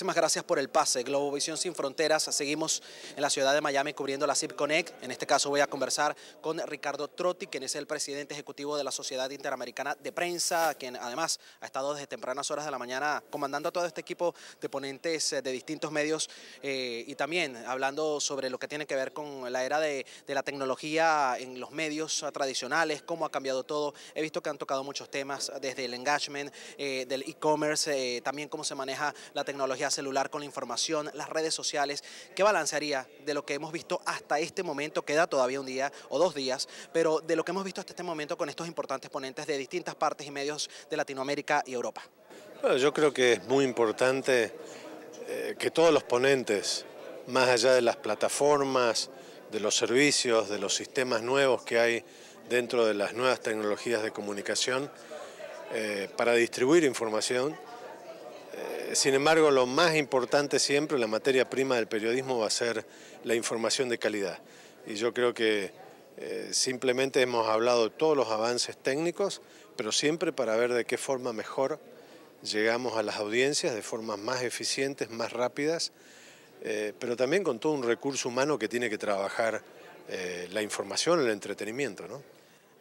Muchísimas gracias por el pase. Globovisión Sin Fronteras. Seguimos en la ciudad de Miami cubriendo la CIP Connect. En este caso voy a conversar con Ricardo Trotti, quien es el presidente ejecutivo de la Sociedad Interamericana de Prensa, quien además ha estado desde tempranas horas de la mañana comandando a todo este equipo de ponentes eh, de distintos medios eh, y también hablando sobre lo que tiene que ver con la era de, la tecnología en los medios tradicionales, cómo ha cambiado todo. He visto que han tocado muchos temas desde el engagement, eh, del e-commerce, también cómo se maneja la tecnología celular con la información, las redes sociales. ¿Qué balancearía de lo que hemos visto hasta este momento? Queda todavía un día o dos días, pero de lo que hemos visto hasta este momento con estos importantes ponentes de distintas partes y medios de Latinoamérica y Europa. Bueno, yo creo que es muy importante eh, que todos los ponentes, más allá de las plataformas, de los servicios, de los sistemas nuevos que hay dentro de las nuevas tecnologías de comunicación, eh, para distribuir información, eh, sin embargo, lo más importante siempre, la materia prima del periodismo va a ser la información de calidad. Y yo creo que eh, simplemente hemos hablado de todos los avances técnicos, pero siempre para ver de qué forma mejor llegamos a las audiencias, de formas más eficientes, más rápidas, eh, pero también con todo un recurso humano que tiene que trabajar la información, el entretenimiento. ¿no?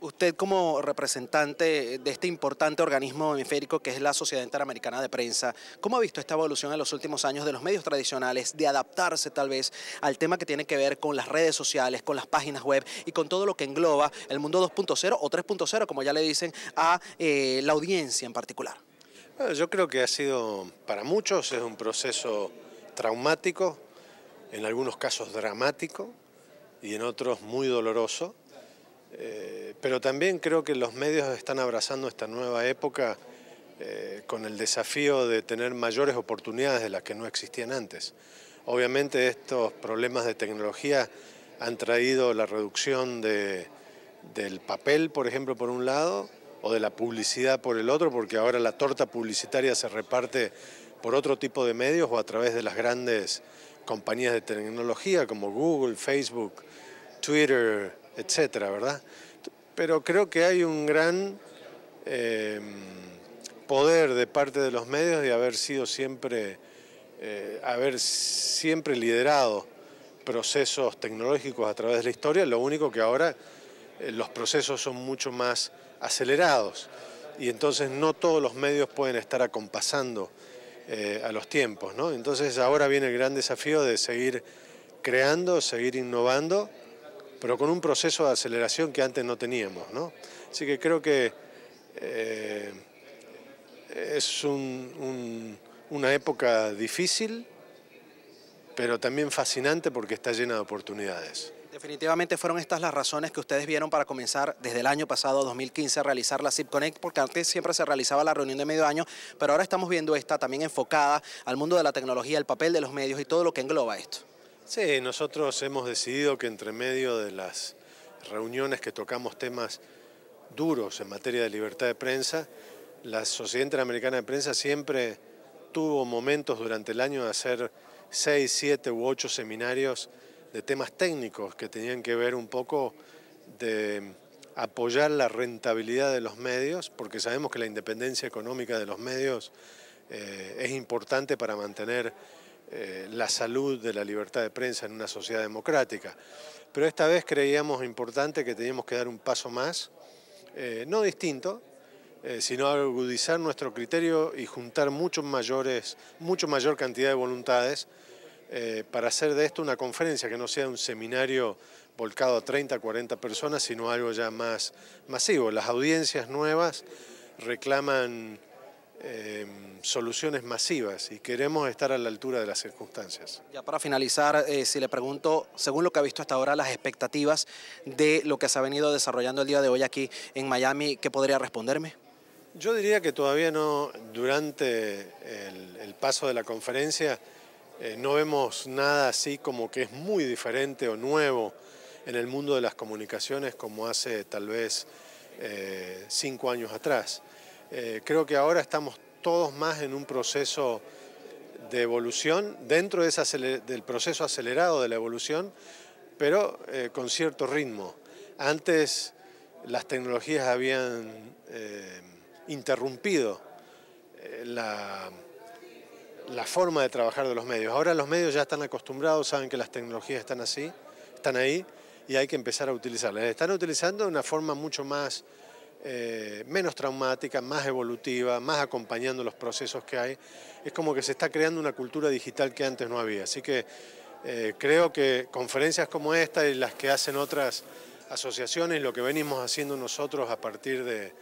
Usted como representante de este importante organismo hemisférico que es la Sociedad Interamericana de Prensa, ¿cómo ha visto esta evolución en los últimos años de los medios tradicionales, de adaptarse tal vez al tema que tiene que ver con las redes sociales, con las páginas web y con todo lo que engloba el mundo 2.0 o 3.0, como ya le dicen, a eh, la audiencia en particular? Yo creo que ha sido, para muchos, es un proceso traumático, en algunos casos dramático y en otros muy doloroso eh, pero también creo que los medios están abrazando esta nueva época eh, con el desafío de tener mayores oportunidades de las que no existían antes. Obviamente estos problemas de tecnología han traído la reducción del papel, por ejemplo, por un lado, o de la publicidad por el otro, porque ahora la torta publicitaria se reparte por otro tipo de medios o a través de las grandes compañías de tecnología como Google, Facebook, Twitter, etcétera, ¿verdad? Pero creo que hay un gran eh, poder de parte de los medios de haber sido siempre, eh, haber siempre liderado procesos tecnológicos a través de la historia, lo único que ahora eh, los procesos son mucho más acelerados y entonces no todos los medios pueden estar acompasando a los tiempos, ¿no? Entonces ahora viene el gran desafío de seguir creando, seguir innovando pero con un proceso de aceleración que antes no teníamos. ¿no? Así que creo que eh, es una época difícil, pero también fascinante porque está llena de oportunidades. Definitivamente fueron estas las razones que ustedes vieron para comenzar desde el año pasado, 2015, a realizar la SipConnect porque antes siempre se realizaba la reunión de medio año, pero ahora estamos viendo esta también enfocada al mundo de la tecnología, el papel de los medios y todo lo que engloba esto. Sí, nosotros hemos decidido que entre medio de las reuniones que tocamos temas duros en materia de libertad de prensa, la Sociedad Interamericana de Prensa siempre tuvo momentos durante el año de hacer seis, siete u ocho seminarios de temas técnicos que tenían que ver un poco de apoyar la rentabilidad de los medios, porque sabemos que la independencia económica de los medios eh, es importante para mantener eh, la salud de la libertad de prensa en una sociedad democrática. Pero esta vez creíamos importante que teníamos que dar un paso más, eh, no distinto, eh, sino agudizar nuestro criterio y juntar muchos mayores, mucho mayor cantidad de voluntades para hacer de esto una conferencia, que no sea un seminario volcado a 30, 40 personas, sino algo ya más masivo. Las audiencias nuevas reclaman Em, soluciones masivas y queremos estar a la altura de las circunstancias. Ya para finalizar, eh, si le pregunto, según lo que ha visto hasta ahora, las expectativas de lo que se ha venido desarrollando el día de hoy aquí en Miami, ¿qué podría responderme? Yo diría que todavía no, durante el, paso de la conferencia, eh, no vemos nada así como que es muy diferente o nuevo en el mundo de las comunicaciones como hace tal vez eh, cinco años atrás. Eh, creo que ahora estamos todos más en un proceso de evolución, dentro del proceso acelerado de la evolución, pero eh, con cierto ritmo. Antes las tecnologías habían eh, interrumpido la, la, forma de trabajar de los medios. Ahora los medios ya están acostumbrados, saben que las tecnologías están así, están ahí, y hay que empezar a utilizarlas. Están utilizando de una forma mucho más eh, menos traumática, más evolutiva, más acompañando los procesos que hay. Es como que se está creando una cultura digital que antes no había. Así que eh, creo que conferencias como esta y las que hacen otras asociaciones, lo que venimos haciendo nosotros a partir de,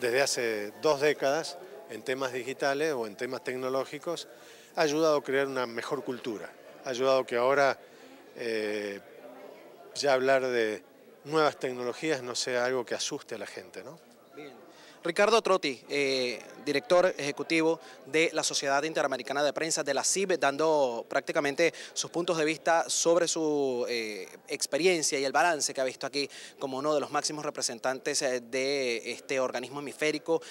desde hace dos décadas en temas digitales o en temas tecnológicos, ha ayudado a crear una mejor cultura, ha ayudado que ahora eh, ya hablar de nuevas tecnologías no sea algo que asuste a la gente. ¿no? Ricardo Trotti, eh, director ejecutivo de la Sociedad Interamericana de Prensa, de la CIB, dando prácticamente sus puntos de vista sobre su eh, experiencia y el balance que ha visto aquí como uno de los máximos representantes eh, de este organismo hemisférico.